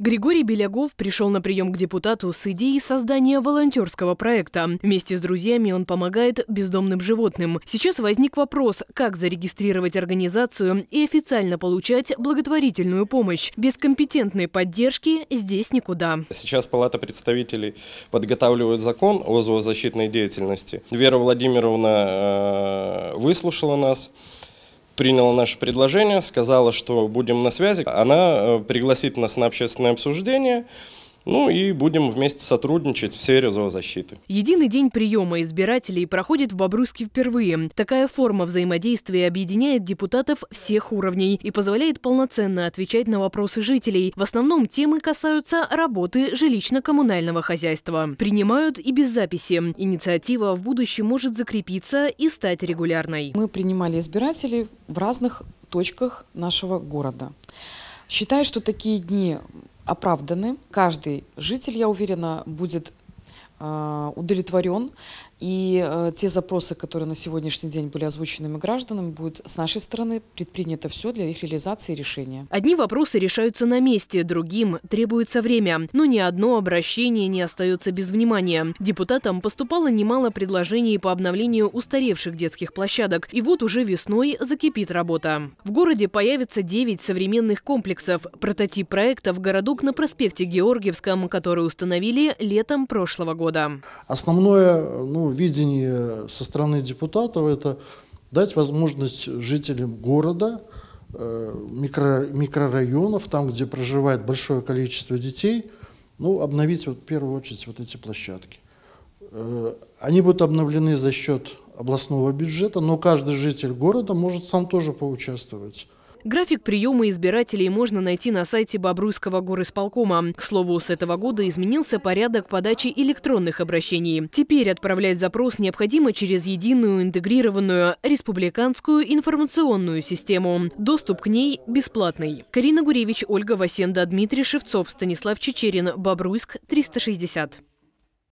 Григорий Белягов пришел на прием к депутату с идеей создания волонтерского проекта. Вместе с друзьями он помогает бездомным животным. Сейчас возник вопрос, как зарегистрировать организацию и официально получать благотворительную помощь. Без компетентной поддержки здесь никуда. Сейчас Палата представителей подготавливает закон о зоозащитной деятельности. Вера Владимировна э, выслушала нас приняла наше предложение, сказала, что будем на связи. Она э, пригласит нас на общественное обсуждение. Ну и будем вместе сотрудничать в сфере зоозащиты. Единый день приема избирателей проходит в Бобруйске впервые. Такая форма взаимодействия объединяет депутатов всех уровней и позволяет полноценно отвечать на вопросы жителей. В основном темы касаются работы жилищно-коммунального хозяйства. Принимают и без записи. Инициатива в будущем может закрепиться и стать регулярной. Мы принимали избирателей в разных точках нашего города. Считаю, что такие дни оправданы. Каждый житель, я уверена, будет э, удовлетворен и э, те запросы, которые на сегодняшний день были озвученными гражданами, будут с нашей стороны предпринято все для их реализации и решения. Одни вопросы решаются на месте, другим требуется время. Но ни одно обращение не остается без внимания. Депутатам поступало немало предложений по обновлению устаревших детских площадок. И вот уже весной закипит работа. В городе появится 9 современных комплексов. Прототип проекта в городок на проспекте Георгиевском, который установили летом прошлого года. Основное, ну, видение со стороны депутатов – это дать возможность жителям города, э, микро, микрорайонов, там, где проживает большое количество детей, ну, обновить вот, в первую очередь вот эти площадки. Э, они будут обновлены за счет областного бюджета, но каждый житель города может сам тоже поучаствовать График приема избирателей можно найти на сайте Бобруйского горосполкома. К слову, с этого года изменился порядок подачи электронных обращений. Теперь отправлять запрос необходимо через единую интегрированную республиканскую информационную систему. Доступ к ней бесплатный. Карина Гуревич, Ольга Васенда, Дмитрий Шевцов, Станислав Чечерин, Бобруйск, 360.